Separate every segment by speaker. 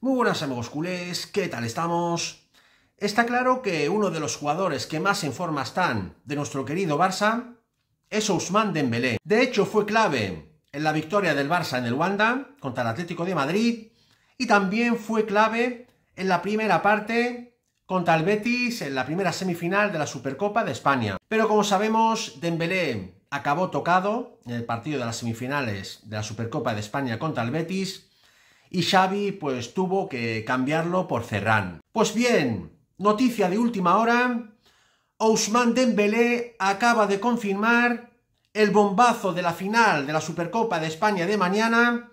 Speaker 1: Muy buenas amigos culés, ¿qué tal estamos? Está claro que uno de los jugadores que más en forma están de nuestro querido Barça es Ousmane Dembélé. De hecho fue clave en la victoria del Barça en el Wanda contra el Atlético de Madrid y también fue clave en la primera parte contra el Betis en la primera semifinal de la Supercopa de España. Pero como sabemos, Dembélé acabó tocado en el partido de las semifinales de la Supercopa de España contra el Betis y Xavi pues tuvo que cambiarlo por Cerrán. Pues bien, noticia de última hora, Ousmane Dembélé acaba de confirmar el bombazo de la final de la Supercopa de España de mañana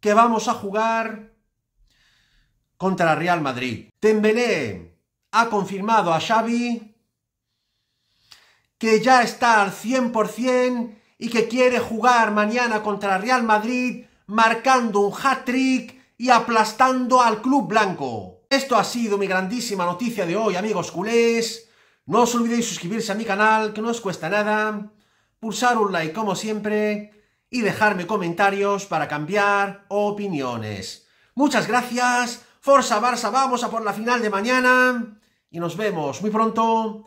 Speaker 1: que vamos a jugar contra el Real Madrid. Dembélé ha confirmado a Xavi que ya está al 100% y que quiere jugar mañana contra Real Madrid marcando un hat-trick y aplastando al club blanco. Esto ha sido mi grandísima noticia de hoy, amigos culés. No os olvidéis suscribirse a mi canal, que no os cuesta nada, pulsar un like como siempre y dejarme comentarios para cambiar opiniones. Muchas gracias, Forza Barça, vamos a por la final de mañana y nos vemos muy pronto